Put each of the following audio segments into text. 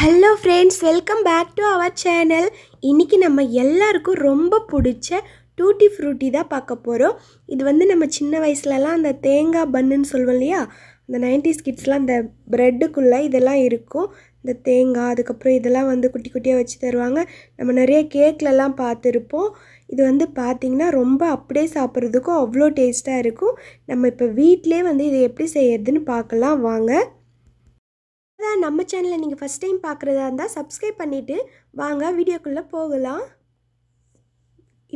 hello friends welcome back to our channel இன்றைக்கி நம்ம எல்லாருக்கும் ரொம்ப பிடிச்ச டூட்டி ஃப்ரூட்டி தான் பார்க்க போகிறோம் இது வந்து நம்ம சின்ன வயசுலலாம் அந்த தேங்காய் பன்னுன்னு சொல்லுவோம் இல்லையா அந்த நைன்டிஸ் கிட்ஸ்லாம் அந்த ப்ரெட்டுக்குள்ளே இதெல்லாம் இருக்கும் இந்த தேங்காய் அதுக்கப்புறம் இதெல்லாம் வந்து குட்டி குட்டியாக வச்சு தருவாங்க நம்ம நிறைய கேக்லலாம் பார்த்துருப்போம் இது வந்து பார்த்திங்கன்னா ரொம்ப அப்படியே சாப்பிட்றதுக்கும் அவ்வளோ டேஸ்ட்டாக இருக்கும் நம்ம இப்போ வீட்டிலே வந்து இதை எப்படி செய்யறதுன்னு பார்க்கலாம் வாங்க அதான் நம்ம சேனலை நீங்கள் ஃபஸ்ட் டைம் பார்க்குறதா இருந்தால் சப்ஸ்கிரைப் பண்ணிவிட்டு வாங்க வீடியோக்குள்ளே போகலாம்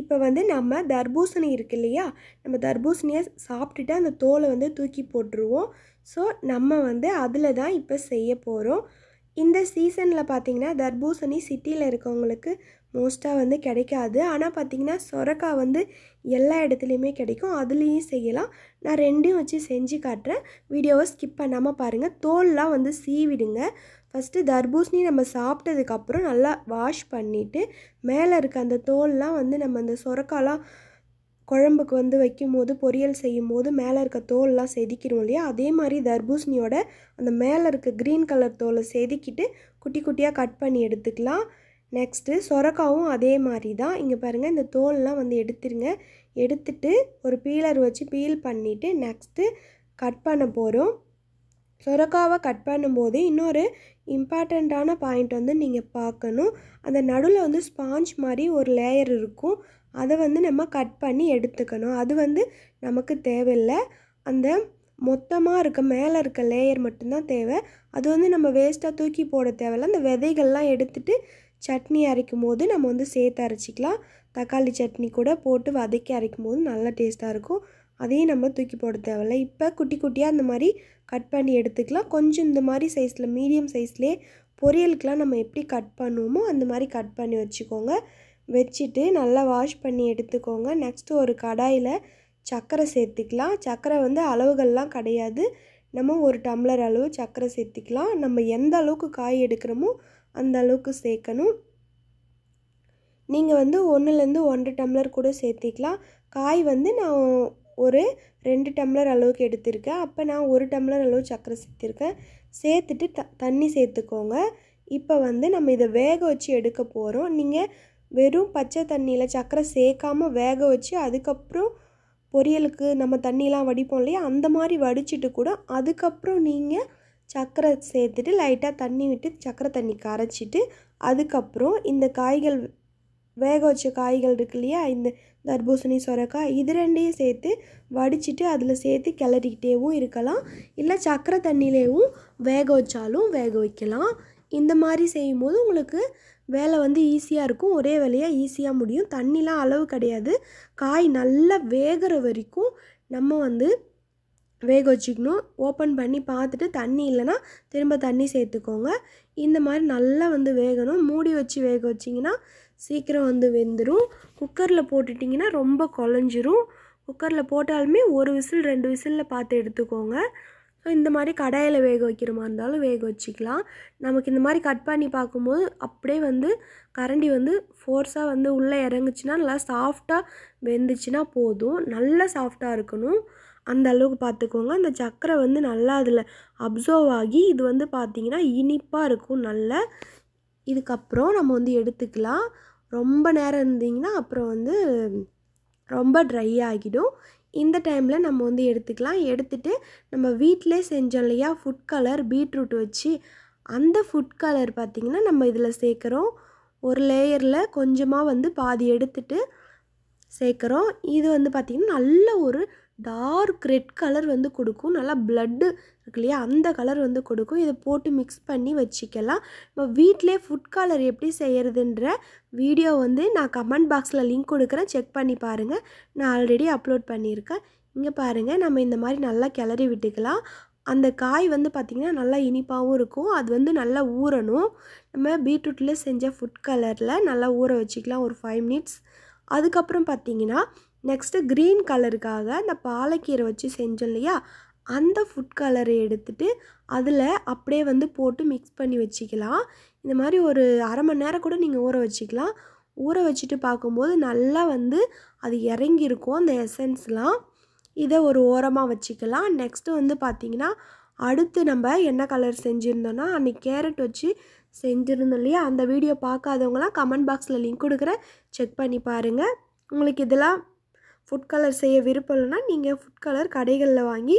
இப்போ வந்து நம்ம தர்பூசணி இருக்கு இல்லையா நம்ம தர்பூசணியை சாப்பிட்டுட்டு அந்த தோலை வந்து தூக்கி போட்டுருவோம் ஸோ நம்ம வந்து அதில் தான் இப்போ செய்ய போகிறோம் இந்த சீசனில் பார்த்திங்கன்னா தர்பூசணி சிட்டியில் இருக்கவங்களுக்கு மோஸ்ட்டாக வந்து கிடைக்காது ஆனால் பார்த்திங்கன்னா சொரக்காய் வந்து எல்லா இடத்துலையுமே கிடைக்கும் அதுலேயும் செய்யலாம் நான் ரெண்டையும் வச்சு செஞ்சு காட்டுறேன் வீடியோவை ஸ்கிப் பண்ணாமல் பாருங்கள் தோல்லாம் வந்து சீவிடுங்க ஃபஸ்ட்டு தர்பூசணி நம்ம சாப்பிட்டதுக்கப்புறம் நல்லா வாஷ் பண்ணிவிட்டு மேலே இருக்க அந்த தோல்லாம் வந்து நம்ம அந்த சொரக்காலாம் குழம்புக்கு வந்து வைக்கும்போது பொரியல் செய்யும் போது மேலே இருக்க தோல்லாம் செதுக்கிடுவோம் இல்லையா அதே மாதிரி தர்பூசணியோட அந்த மேலே இருக்க க்ரீன் கலர் தோலை செதுக்கிட்டு குட்டி குட்டியாக கட் பண்ணி எடுத்துக்கலாம் நெக்ஸ்ட்டு சொரக்காவும் அதே மாதிரி தான் இங்கே பாருங்கள் இந்த தோல்லாம் வந்து எடுத்துருங்க எடுத்துட்டு ஒரு பீலர் வச்சு பீல் பண்ணிவிட்டு நெக்ஸ்ட்டு கட் பண்ண போகிறோம் சொரக்காவை கட் பண்ணும்போது இன்னொரு இம்பார்ட்டண்ட்டான பாயிண்ட் வந்து நீங்கள் பார்க்கணும் அந்த நடுவில் வந்து ஸ்பாஞ்ச் மாதிரி ஒரு லேயர் இருக்கும் அதை வந்து நம்ம கட் பண்ணி எடுத்துக்கணும் அது வந்து நமக்கு தேவையில்லை அந்த மொத்தமாக இருக்க மேலே இருக்க லேயர் மட்டும்தான் தேவை அது வந்து நம்ம வேஸ்ட்டாக தூக்கி போட தேவையில்ல அந்த விதைகள்லாம் எடுத்துகிட்டு சட்னி அரைக்கும் போது நம்ம வந்து சேர்த்து அரைச்சிக்கலாம் தக்காளி சட்னி கூட போட்டு வதக்கி அரைக்கும் போது நல்லா டேஸ்ட்டாக இருக்கும் அதையும் நம்ம தூக்கி போட தேவையில்ல இப்போ குட்டி குட்டியாக அந்த மாதிரி கட் பண்ணி எடுத்துக்கலாம் கொஞ்சம் இந்த மாதிரி சைஸில் மீடியம் சைஸ்லேயே பொரியலுக்கெலாம் நம்ம எப்படி கட் பண்ணுவோமோ அந்த மாதிரி கட் பண்ணி வச்சுக்கோங்க வச்சுட்டு நல்லா வாஷ் பண்ணி எடுத்துக்கோங்க நெக்ஸ்ட்டு ஒரு கடாயில் சர்க்கரை சேர்த்துக்கலாம் சர்க்கரை வந்து அளவுகள்லாம் கிடையாது நம்ம ஒரு டம்ளர் அளவு சர்க்கரை சேர்த்துக்கலாம் நம்ம எந்த அளவுக்கு காய் எடுக்கிறோமோ அந்த அளவுக்கு சேர்க்கணும் நீங்கள் வந்து ஒன்றுலேருந்து ஒன்றரை டம்ளர் கூட சேர்த்திக்கலாம் காய் வந்து நான் ஒரு ரெண்டு டம்ளர் அளவுக்கு எடுத்திருக்கேன் அப்போ நான் ஒரு டம்ளர் அளவு சர்க்கரை சேர்த்திருக்கேன் சேர்த்துட்டு த தண்ணி சேர்த்துக்கோங்க இப்போ வந்து நம்ம இதை வேக வச்சு எடுக்க போகிறோம் நீங்கள் வெறும் பச்சை தண்ணியில் சக்கரை சேர்க்காமல் வேக வச்சு அதுக்கப்புறம் பொரியலுக்கு நம்ம தண்ணியெலாம் வடிப்போம் இல்லையா அந்த மாதிரி வடிச்சிட்டு கூட அதுக்கப்புறம் நீங்கள் சக்கரை சேர்த்துட்டு லைட்டாக தண்ணி விட்டு சக்கரை தண்ணி கரைச்சிட்டு அதுக்கப்புறம் இந்த காய்கள் வேக வச்ச காய்கள் இருக்கு இல்லையா இந்த தர்பூசணி சுரக்காய் இது ரெண்டையும் சேர்த்து வடிச்சிட்டு அதில் சேர்த்து கிளறிக்கிட்டேவும் இருக்கலாம் இல்லை சக்கரை தண்ணியிலேயும் வேக வச்சாலும் வேக வைக்கலாம் இந்த மாதிரி செய்யும்போது உங்களுக்கு வேலை வந்து ஈஸியாக இருக்கும் ஒரே வேலையாக ஈஸியாக முடியும் தண்ணிலாம் அளவு கிடையாது காய் நல்லா வேகிற வரைக்கும் நம்ம வந்து வேக வச்சுக்கணும் ஓப்பன் பண்ணி பார்த்துட்டு தண்ணி இல்லைன்னா திரும்ப தண்ணி சேர்த்துக்கோங்க இந்த மாதிரி நல்லா வந்து வேகணும் மூடி வச்சு வேக வச்சிங்கன்னா சீக்கிரம் வந்து வெந்துடும் குக்கரில் போட்டுட்டிங்கன்னா ரொம்ப குழஞ்சிரும் குக்கரில் போட்டாலுமே ஒரு விசில் ரெண்டு விசிலில் பார்த்து எடுத்துக்கோங்க இந்த மாதிரி கடாயில் வேக வைக்கிற மாதிரி இருந்தாலும் வேக வச்சுக்கலாம் நமக்கு இந்த மாதிரி கட் பண்ணி பார்க்கும்போது அப்படியே வந்து கரண்டி வந்து ஃபோர்ஸாக வந்து உள்ளே இறங்குச்சின்னா நல்லா சாஃப்டாக வெந்துச்சுன்னா போதும் நல்லா சாஃப்டாக இருக்கணும் அந்த அளவுக்கு பார்த்துக்கோங்க அந்த சக்கரை வந்து நல்லா அதில் அப்சர்வ் ஆகி இது வந்து பார்த்திங்கன்னா இனிப்பாக இருக்கும் நல்ல இதுக்கப்புறம் நம்ம வந்து எடுத்துக்கலாம் ரொம்ப நேரம் இருந்தீங்கன்னா அப்புறம் வந்து ரொம்ப ட்ரை ஆகிடும் இந்த டைமில் நம்ம வந்து எடுத்துக்கலாம் எடுத்துகிட்டு நம்ம வீட்டிலே செஞ்சோம் இல்லையா ஃபுட் கலர் பீட்ரூட் வச்சு அந்த ஃபுட் கலர் பார்த்திங்கன்னா நம்ம இதில் சேர்க்குறோம் ஒரு லேயரில் கொஞ்சமாக வந்து பாதி எடுத்துட்டு சேர்க்குறோம் இது வந்து பார்த்திங்கன்னா நல்ல ஒரு டார்க் ரெட் கலர் வந்து கொடுக்கும் நல்லா பிளட்டு இருக்கு இல்லையா அந்த கலர் வந்து கொடுக்கும் இதை போட்டு மிக்ஸ் பண்ணி வச்சுக்கலாம் நம்ம வீட்டிலே ஃபுட் கலர் எப்படி செய்கிறதுன்ற வீடியோ வந்து நான் கமெண்ட் பாக்ஸில் லிங்க் கொடுக்குறேன் செக் பண்ணி பாருங்கள் நான் ஆல்ரெடி அப்லோட் பண்ணியிருக்கேன் இங்கே பாருங்கள் நம்ம இந்த மாதிரி நல்லா கிளறி விட்டுக்கலாம் அந்த காய் வந்து பார்த்திங்கன்னா நல்லா இனிப்பாகவும் இருக்கும் அது வந்து நல்லா ஊறணும் நம்ம பீட்ரூட்டில் செஞ்ச ஃபுட் கலரில் நல்லா ஊற வச்சுக்கலாம் ஒரு ஃபைவ் மினிட்ஸ் அதுக்கப்புறம் பார்த்திங்கன்னா நெக்ஸ்ட்டு க்ரீன் கலருக்காக அந்த பாலக்கீரை வச்சு செஞ்சோம் இல்லையா அந்த ஃபுட் கலரை எடுத்துட்டு அதில் அப்படியே வந்து போட்டு மிக்ஸ் பண்ணி வச்சுக்கலாம் இந்த மாதிரி ஒரு அரை மணி நேரம் கூட நீங்கள் ஊற வச்சுக்கலாம் ஊற வச்சுட்டு பார்க்கும்போது நல்லா வந்து அது இறங்கியிருக்கும் அந்த எசன்ஸ்லாம் இதை ஒரு ஓரமாக வச்சுக்கலாம் நெக்ஸ்ட்டு வந்து பார்த்திங்கன்னா அடுத்து நம்ம என்ன கலர் செஞ்சுருந்தோன்னா அன்றைக்கி கேரட் வச்சு செஞ்சுருந்தோம் இல்லையா அந்த வீடியோ பார்க்காதவங்களாம் கமெண்ட் பாக்ஸில் லிங்க் கொடுக்குறேன் செக் பண்ணி பாருங்கள் உங்களுக்கு இதெல்லாம் ஃபுட் கலர் செய்ய விருப்பம்னா இல்லைன்னா நீங்கள் ஃபுட் கலர் கடைகளில் வாங்கி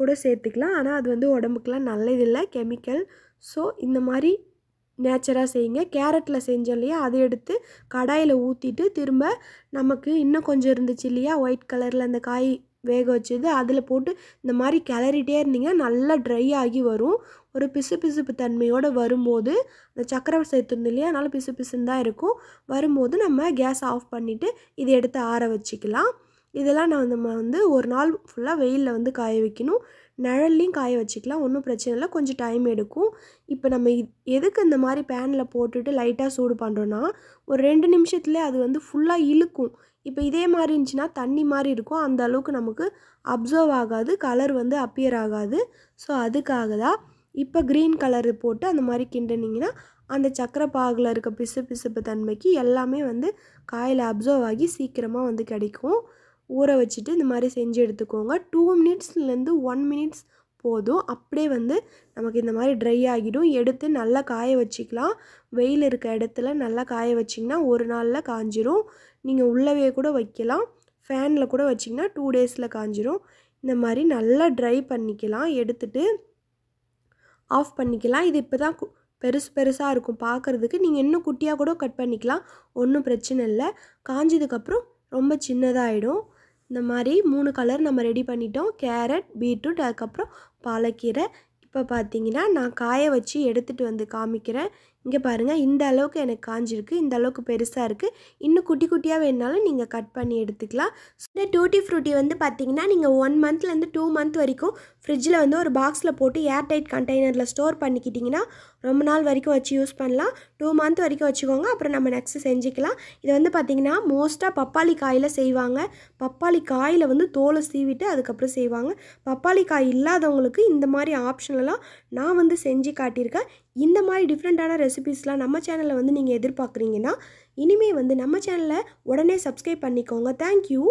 கூட சேர்த்துக்கலாம் ஆனால் அது வந்து உடம்புக்கெலாம் நல்லதில்லை கெமிக்கல் ஸோ இந்த மாதிரி நேச்சராக செய்யுங்க கேரட்டில் செஞ்சோம் இல்லையா அதை எடுத்து கடாயில் ஊற்றிட்டு திரும்ப நமக்கு இன்னும் கொஞ்சம் இருந்துச்சு இல்லையா ஒயிட் கலரில் அந்த காய் வேக வச்சது அதில் போட்டு இந்த மாதிரி கிளறிட்டே இருந்தீங்கன்னா நல்லா ட்ரை ஆகி வரும் ஒரு பிசு பிசுப்பு தன்மையோடு வரும்போது அந்த சக்கரை சேர்த்துருந்து இல்லையா அதனால் பிசு பிசுன்னு தான் இருக்கும் வரும்போது நம்ம கேஸ் ஆஃப் பண்ணிவிட்டு இதை எடுத்து ஆற வச்சுக்கலாம் இதெல்லாம் நான் நம்ம வந்து ஒரு நாள் ஃபுல்லாக வெயிலில் வந்து காய வைக்கணும் நிழல்லையும் காய வச்சுக்கலாம் ஒன்றும் பிரச்சனை இல்லை கொஞ்சம் டைம் எடுக்கும் இப்போ நம்ம எதுக்கு இந்த மாதிரி பேனில் போட்டுட்டு லைட்டாக சூடு பண்ணுறோன்னா ஒரு ரெண்டு நிமிஷத்துலேயே அது வந்து ஃபுல்லாக இழுக்கும் இப்போ இதே மாதிரி இருந்துச்சுன்னா தண்ணி மாதிரி இருக்கும் அந்த அளவுக்கு நமக்கு அப்சர்வ் ஆகாது கலர் வந்து அப்பியர் ஆகாது ஸோ அதுக்காக தான் இப்போ க்ரீன் கலர் போட்டு அந்த மாதிரி கிண்டினீங்கன்னா அந்த சக்கரை பாகில் இருக்க பிசு பிசுப்பு தன்மைக்கு எல்லாமே வந்து காயில் அப்சர்வ் ஆகி சீக்கிரமாக வந்து கிடைக்கும் ஊற வச்சுட்டு இந்த மாதிரி செஞ்சு எடுத்துக்கோங்க டூ மினிட்ஸ்லேருந்து ஒன் மினிட்ஸ் போதும் அப்படியே வந்து நமக்கு இந்த மாதிரி ட்ரை ஆகிடும் எடுத்து நல்லா காய வச்சுக்கலாம் வெயில் இருக்க இடத்துல நல்லா காய வச்சிங்கன்னா ஒரு நாளில் காஞ்சிரும் நீங்கள் உள்ளவே கூட வைக்கலாம் ஃபேனில் கூட வச்சிங்கன்னா டூ டேஸில் காஞ்சிரும் இந்த மாதிரி நல்லா ட்ரை பண்ணிக்கலாம் எடுத்துட்டு ஆஃப் பண்ணிக்கலாம் இது இப்போ தான் பெருசு பெருசாக இருக்கும் பார்க்குறதுக்கு நீங்கள் இன்னும் குட்டியாக கூட கட் பண்ணிக்கலாம் ஒன்றும் பிரச்சனை இல்லை காஞ்சதுக்கப்புறம் ரொம்ப சின்னதாகிடும் இந்த மாதிரி மூணு கலர் நம்ம ரெடி பண்ணிட்டோம் கேரட் பீட்ரூட் அதுக்கப்புறம் பாலக்கீரை இப்போ பார்த்தீங்கன்னா நான் காய வச்சு எடுத்துகிட்டு வந்து காமிக்கிறேன் இங்கே பாருங்கள் இந்த அளவுக்கு எனக்கு காஞ்சிருக்கு இந்த அளவுக்கு பெருசாக இருக்குது இன்னும் குட்டி குட்டியாக வேணுனாலும் நீங்கள் கட் பண்ணி எடுத்துக்கலாம் இந்த டூட்டி ஃப்ரூட்டி வந்து பார்த்திங்கன்னா நீங்கள் ஒன் மந்த்லேருந்து டூ மந்த் வரைக்கும் ஃப்ரிட்ஜில் வந்து ஒரு பாக்ஸில் போட்டு ஏர் டைட் கண்டெய்னரில் ஸ்டோர் பண்ணிக்கிட்டிங்கன்னா ரொம்ப நாள் வரைக்கும் வச்சு யூஸ் பண்ணலாம் டூ மந்த் வரைக்கும் வச்சுக்கோங்க அப்புறம் நம்ம நெக்ஸ்ட்டு செஞ்சுக்கலாம் இது வந்து பார்த்திங்கன்னா மோஸ்ட்டாக பப்பாளி காயில் செய்வாங்க பப்பாளி காயில் வந்து தோலை சீவிட்டு அதுக்கப்புறம் செய்வாங்க பப்பாளி காய் இல்லாதவங்களுக்கு இந்த மாதிரி ஆப்ஷன்லாம் நான் வந்து செஞ்சு காட்டியிருக்கேன் இந்த மாதிரி டிஃப்ரெண்ட்டான ரெசிபீஸ்லாம் நம்ம சேனலில் வந்து நீங்கள் எதிர்பார்க்குறீங்கன்னா இனிமேல் வந்து நம்ம சேனலை உடனே சப்ஸ்கிரைப் பண்ணிக்கோங்க தேங்க்யூ